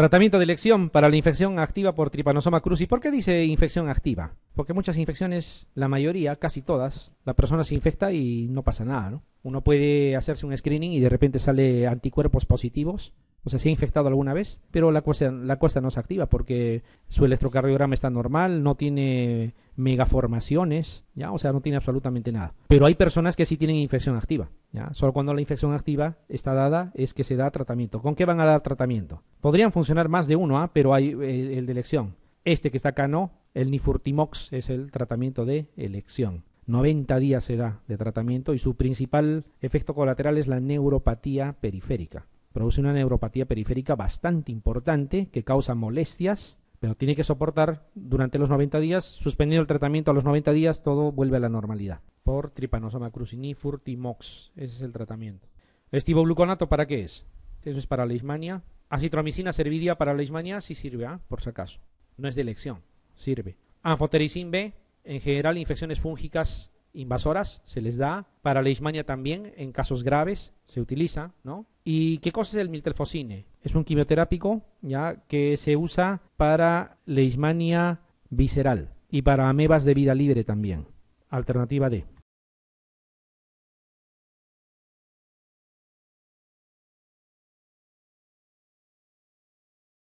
Tratamiento de elección para la infección activa por tripanosoma cruzi. ¿Por qué dice infección activa? Porque muchas infecciones, la mayoría, casi todas, la persona se infecta y no pasa nada, ¿no? Uno puede hacerse un screening y de repente sale anticuerpos positivos, o sea, se ha infectado alguna vez, pero la cuesta no se activa porque su electrocardiograma está normal, no tiene megaformaciones, ¿ya? O sea, no tiene absolutamente nada. Pero hay personas que sí tienen infección activa, ¿ya? Solo cuando la infección activa está dada es que se da tratamiento. ¿Con qué van a dar tratamiento? Podrían funcionar más de uno, ¿ah? pero hay el, eh, el de elección. Este que está acá no, el Nifurtimox es el tratamiento de elección. 90 días se da de tratamiento y su principal efecto colateral es la neuropatía periférica. Produce una neuropatía periférica bastante importante que causa molestias pero tiene que soportar durante los 90 días, Suspendiendo el tratamiento a los 90 días, todo vuelve a la normalidad. Por tripanosoma cruzi furtimox. ese es el tratamiento. Estibogluconato, ¿para qué es? Eso es para la ismania. Acitromicina serviría para la ismania? sí sirve, ¿ah? por si acaso. No es de elección, sirve. Anfotericin B, en general infecciones fúngicas invasoras se les da, para leishmania también en casos graves se utiliza, ¿no? ¿Y qué cosa es el miltrefosine? Es un quimioterápico ya que se usa para leishmania visceral y para amebas de vida libre también. Alternativa D.